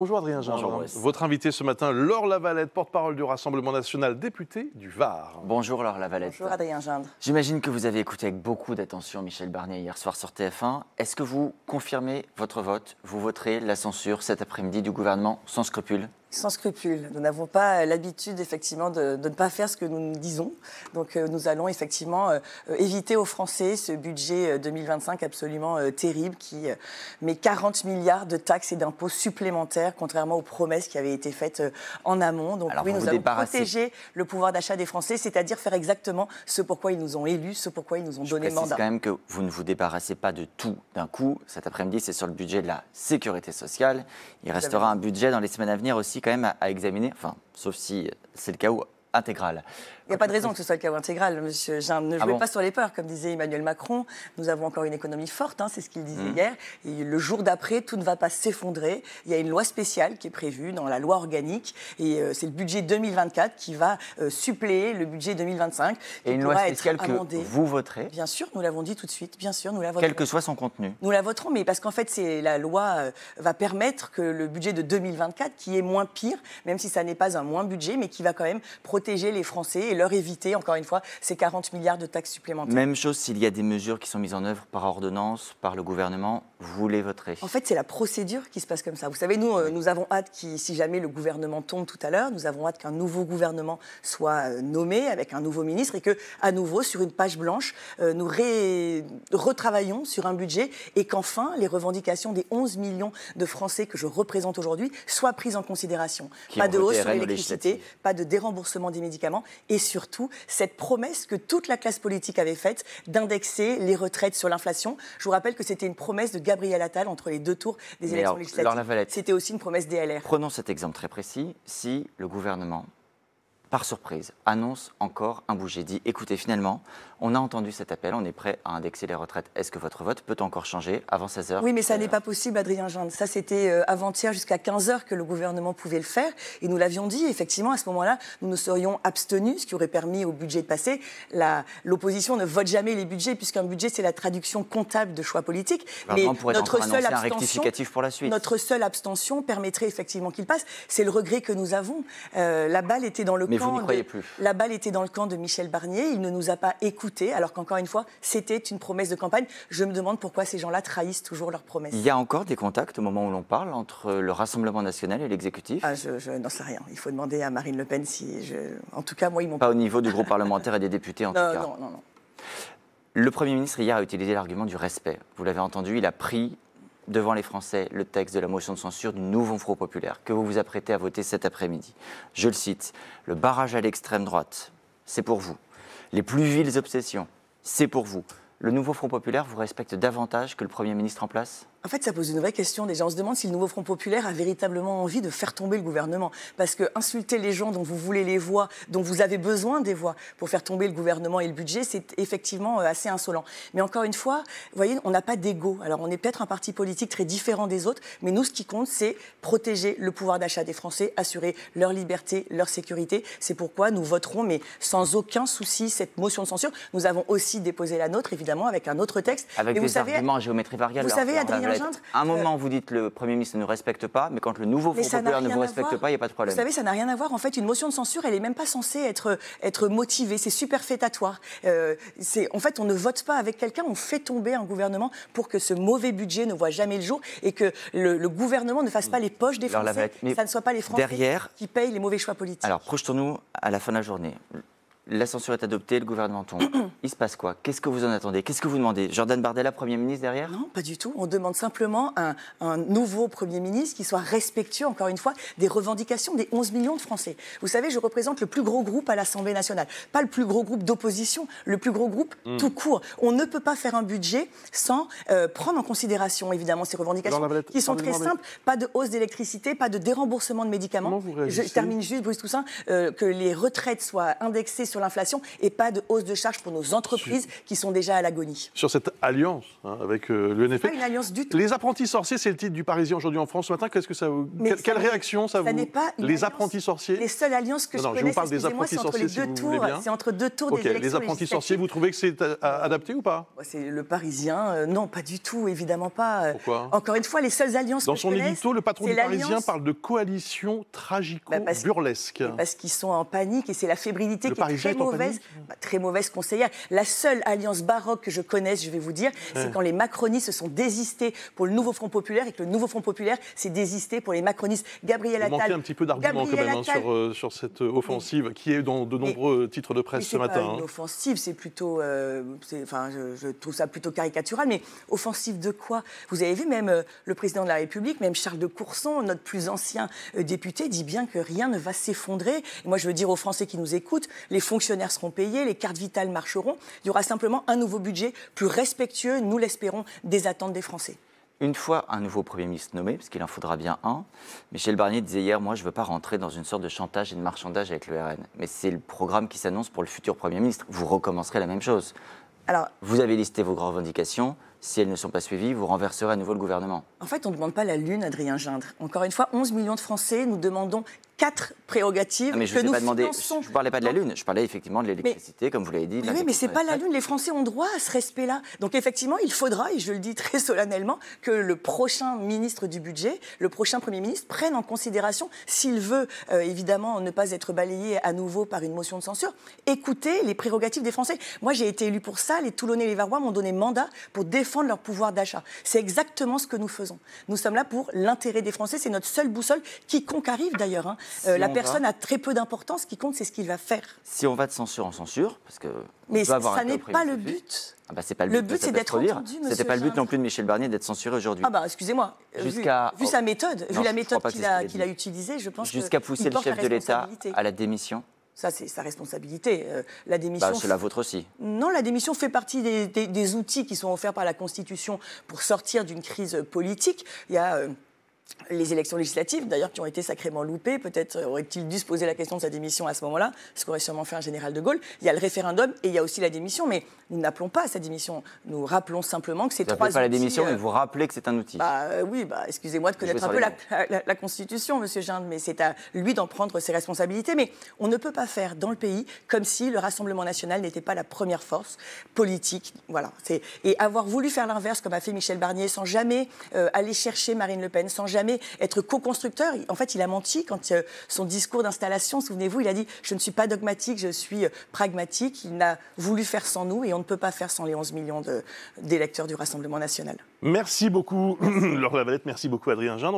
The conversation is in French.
Bonjour Adrien Gendre, Votre invité ce matin, Laure Lavalette, porte-parole du Rassemblement national, député du Var. Bonjour Laure Lavalette. Bonjour Adrien Gendre. J'imagine que vous avez écouté avec beaucoup d'attention Michel Barnier hier soir sur TF1. Est-ce que vous confirmez votre vote Vous voterez la censure cet après-midi du gouvernement sans scrupules sans scrupule. Nous n'avons pas euh, l'habitude effectivement de, ne pas faire ce que nous nous disons. Donc euh, nous allons effectivement euh, éviter aux Français ce budget 2025 absolument terrible qui met 40 milliards de taxes et d'impôts supplémentaires, contrairement aux promesses qui avaient été faites en amont. Donc oui, nous allons protéger le pouvoir d'achat des Français, c'est-à-dire faire exactement ce pourquoi ils nous ont élus, ce pourquoi ils nous ont donné mandat. quand même que vous ne vous débarrassez pas de tout d'un coup. Cet après-midi, c'est sur le budget de la sécurité sociale. Il restera un budget dans les semaines à venir aussi quand même à, examiner, enfin, sauf si c'est le cas où intégral. Il n'y a pas de raison que ce soit le cas intégral, monsieur Jean. Ne ah jouez pas sur les peurs, comme disait Emmanuel Macron. Nous avons encore une économie forte, hein, c'est ce qu'il disait mmh. hier. Et le jour d'après, tout ne va pas s'effondrer. Il y a une loi spéciale qui est prévue dans la loi organique. Et euh, c'est le budget 2024 qui va euh, suppléer le budget 2025. Et une loi spéciale que vous voterez Bien sûr, nous l'avons dit tout de suite. Bien sûr, nous la voterons. Quel que soit son contenu. Nous la voterons, mais parce qu'en fait, c'est la loi euh, va permettre que le budget de 2024, qui est moins pire, même si ça n'est pas un moins budget, mais qui va quand même protéger les Français et leur éviter, encore une fois, ces 40 milliards de taxes supplémentaires. Même chose s'il y a des mesures qui sont mises en œuvre par ordonnance, par le gouvernement, voulez voter En fait, c'est la procédure qui se passe comme ça. Vous savez, nous, euh, nous avons hâte, que si jamais le gouvernement tombe tout à l'heure, nous avons hâte qu'un nouveau gouvernement soit euh, nommé avec un nouveau ministre et que, à nouveau, sur une page blanche, euh, nous retravaillons sur un budget et qu'enfin, les revendications des 11 millions de Français que je représente aujourd'hui soient prises en considération. pas de hausse sur l'électricité, pas de déremboursement des médicaments et surtout cette promesse que toute la classe politique avait faite d'indexer les retraites sur l'inflation. Je vous rappelle que c'était une promesse de Gabriel Attal entre les deux tours des élections alors, législatives. C'était aussi une promesse DLR. Prenons cet exemple très précis. Si le gouvernement par surprise, annonce encore un bouger. Dit, écoutez, finalement, on a entendu cet appel, on est prêt à indexer les retraites. Est-ce que votre vote peut encore changer avant 16h Oui, mais ça euh, n'est pas possible, Adrien Jean Ça, c'était euh, avant-hier jusqu'à 15h que le gouvernement pouvait le faire. Et nous l'avions dit, effectivement, à ce moment-là, nous nous serions abstenus, ce qui aurait permis au budget de passer. L'opposition ne vote jamais les budgets, puisqu'un budget, c'est la traduction comptable de choix politiques. Mais notre seule, abstention, permettrait effectivement qu'il passe. C'est le regret que nous avons. Euh, la balle était dans le croyez plus. La balle était dans le camp de Michel Barnier. Il ne nous a pas écoutés, alors qu'encore une fois, c'était une promesse de campagne. Je me demande pourquoi ces gens-là trahissent toujours leurs promesses. Il y a encore des contacts au moment où l'on parle entre le Rassemblement national et l'exécutif ah, Je, n'en sais rien. Il faut demander à Marine Le Pen si. En tout cas, moi, ils m'ont. Pas au niveau du groupe parlementaire et des députés, en tout cas. Non, non, non. Le Premier ministre, hier, a utilisé l'argument du respect. Vous l'avez entendu, il a pris devant les Français le texte de la motion de censure du nouveau Front populaire que vous vous apprêtez à voter cet après-midi. Je le cite, le barrage à l'extrême droite, c'est pour vous. Les plus viles obsessions, c'est pour vous. Le nouveau Front populaire vous respecte davantage que le Premier ministre en place en fait, ça pose une vraie question. Déjà, on se demande si le nouveau Front populaire a véritablement envie de faire tomber le gouvernement. Parce que insulter les gens dont vous voulez les voix, dont vous avez besoin des voix pour faire tomber le gouvernement et le budget, c'est effectivement euh, assez insolent. Mais encore une fois, vous voyez, on n'a pas d'ego. Alors, on est peut-être un parti politique très différent des autres, mais nous, ce qui compte, c'est protéger le pouvoir d'achat des Français, assurer leur liberté, leur sécurité. C'est pourquoi nous voterons, mais sans aucun souci, cette motion de censure. Nous avons aussi déposé la nôtre, évidemment, avec un autre texte. Avec des vous arguments savez, géométrie variable. Vous savez, Adrien un euh, moment, vous dites le Premier ministre ne respecte pas, mais quand le nouveau Front ne vous respecte pas, il n'y a pas de problème. Vous savez, ça n'a rien à voir. En fait, une motion de censure, elle n'est même pas censée être, être motivée. C'est superfétatoire. Euh, en fait, on ne vote pas avec quelqu'un, on fait tomber un gouvernement pour que ce mauvais budget ne voit jamais le jour et que le, gouvernement ne fasse pas les poches des Français, ça ne soit pas les Français derrière, qui payent les mauvais choix politiques. Alors, projetons-nous à la fin de la journée la censure est adoptée, le gouvernement tombe. Il se passe quoi Qu'est-ce que vous en attendez Qu'est-ce que vous demandez Jordan Bardella, Premier ministre derrière Non, pas du tout. On demande simplement un, nouveau Premier ministre qui soit respectueux, encore une fois, des revendications des 11 millions de Français. Vous savez, je représente le plus gros groupe à l'Assemblée nationale. Pas le plus gros groupe d'opposition, le plus gros groupe hmm. tout court. On ne peut pas faire un budget sans euh, prendre en considération, évidemment, ces revendications qui sont très simples. Pas de hausse d'électricité, pas de déremboursement de médicaments. je termine juste, Bruce Toussaint, euh, que les retraites soient indexées sur l'inflation et pas de hausse de charges pour nos entreprises qui sont déjà à l'agonie. Sur cette alliance hein, avec euh, l'UNFP. Pas une alliance du tout. Les apprentis sorciers, c'est le titre du Parisien aujourd'hui en France ce matin. Qu'est-ce que ça Quelle réaction ça, vous Les apprentis sorciers. Les seules alliances que je connais, vous parle des apprentis c'est entre les C'est entre deux tours des élections. Les apprentis sorciers, vous trouvez que c'est adapté ou pas C'est le Parisien. Euh, non, pas du tout, évidemment pas. Euh. Pourquoi Encore une fois, les seules alliances. Dans son édito, le patron du Parisien parle de coalition bah, tragico-burlesque. parce qu'ils sont en panique et c'est la fébrilité qui est très mauvaise, bah, très mauvaise conseillère. La seule alliance baroque que je connaisse, je vais vous dire, c'est quand les macronistes se sont désistés pour le nouveau Front populaire et que le nouveau Front populaire s'est désisté pour les macronistes. Gabriel Attal. manquez un petit peu d'argument quand même hein, sur, euh, sur, cette euh, offensive qui est dans de nombreux euh, titres de presse ce matin. Pas une hein. offensive, c'est plutôt, enfin, je, trouve ça plutôt caricatural, mais offensive de quoi Vous avez vu même le président de la République, même Charles de Courson, notre plus ancien député, dit bien que rien ne va s'effondrer. Moi, je veux dire aux Français qui nous écoutent, les fonds fonctionnaires seront payés, les cartes vitales marcheront. Il y aura simplement un nouveau budget plus respectueux, nous l'espérons, des attentes des Français une fois un nouveau Premier ministre nommé, parce qu'il en faudra bien un, Michel Barnier disait hier, moi je ne veux pas rentrer dans une sorte de chantage et de marchandage avec le RN. Mais c'est le programme qui s'annonce pour le futur Premier ministre. Vous recommencerez la même chose. Alors, vous avez listé vos grandes revendications. Si elles ne sont pas suivies, vous renverserez à nouveau le gouvernement. En fait, on ne demande pas la lune, Adrien Gindre. Encore une fois, 11 millions de Français, nous demandons quatre prérogatives ah, mais je que nous pas Je ne parlais pas de la Lune, je parlais effectivement de l'électricité, comme vous l'avez dit. Mais oui, mais ce n'est pas la Lune. Les Français ont droit à ce respect-là. Donc effectivement, il faudra, et je le dis très solennellement, que le prochain ministre du Budget, le prochain Premier ministre, prenne en considération, s'il veut euh, évidemment ne pas être balayé à nouveau par une motion de censure, écouter les prérogatives des Français. Moi, j'ai été élu pour ça. Les Toulonnais et les Varois m'ont donné mandat pour défendre leur pouvoir d'achat. C'est exactement ce que nous faisons. Nous sommes là pour l'intérêt des Français. C'est notre seule boussole, quiconque arrive d'ailleurs. Hein. Euh, la personne a très peu d'importance. Ce qui compte, c'est ce qu'il va faire. Si on va de censure en censure, parce que. Mais ça n'est pas le but. c'est pas le, but, c'est d'être entendu, C'était pas le but non plus de Michel Barnier d'être censuré aujourd'hui. Ah bah excusez-moi. Euh, jusqu'à vu, sa méthode, oh, vu la méthode qu'il a, utilisée, je pense jusqu'à pousser le chef de l'État à la démission. Ça, c'est sa responsabilité. Euh, la bah, démission. Bah, c'est la vôtre aussi. Non, la démission fait partie des, outils qui sont offerts par la Constitution pour sortir d'une crise politique. Il y a les élections législatives, d'ailleurs, qui ont été sacrément loupées. Peut-être euh, aurait-il dû se poser la question de sa démission à ce moment-là, ce qu'aurait sûrement fait un général de Gaulle. Il y a le référendum et il y a aussi la démission, mais nous n'appelons pas à sa démission. Nous rappelons simplement que c'est trois. Vous pas la démission, euh... mais vous rappelez que c'est un outil. Bah, euh, oui, bah, excusez-moi de connaître un peu la, Constitution, monsieur Jeanne, mais c'est à lui d'en prendre ses responsabilités. Mais on ne peut pas faire dans le pays comme si le Rassemblement national n'était pas la première force politique. Voilà. Et avoir voulu faire l'inverse, comme a fait Michel Barnier, sans jamais euh, aller chercher Marine Le Pen, sans jamais être co-constructeur. En fait, il a menti quand euh, son discours d'installation, souvenez-vous, il a dit Je ne suis pas dogmatique, je suis euh, pragmatique. Il n'a voulu faire sans nous et on ne peut pas faire sans les 11 millions d'électeurs du Rassemblement national. Merci beaucoup, Laure Lavalette. Merci beaucoup, Adrien Jean.